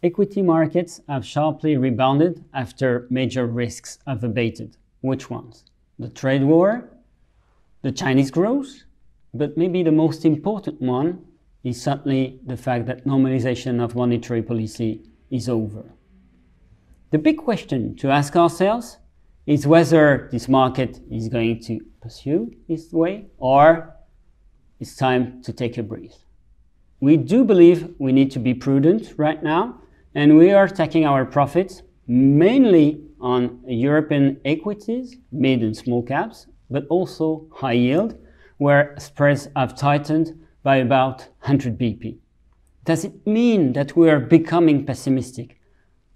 Equity markets have sharply rebounded after major risks have abated. Which ones? The trade war, the Chinese growth, but maybe the most important one is certainly the fact that normalization of monetary policy is over. The big question to ask ourselves is whether this market is going to pursue its way or it's time to take a breath. We do believe we need to be prudent right now and we are taking our profits mainly on European equities, mid and small caps, but also high yield, where spreads have tightened by about 100 BP. Does it mean that we are becoming pessimistic?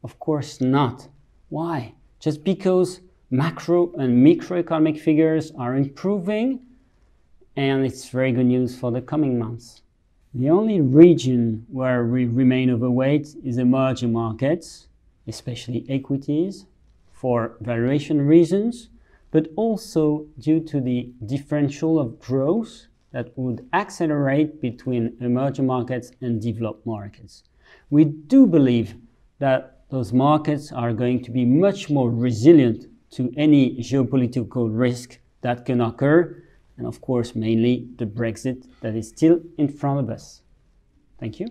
Of course not. Why? Just because macro and microeconomic figures are improving, and it's very good news for the coming months. The only region where we remain overweight is emerging markets, especially equities, for valuation reasons, but also due to the differential of growth that would accelerate between emerging markets and developed markets. We do believe that those markets are going to be much more resilient to any geopolitical risk that can occur and of course mainly the Brexit that is still in front of us. Thank you.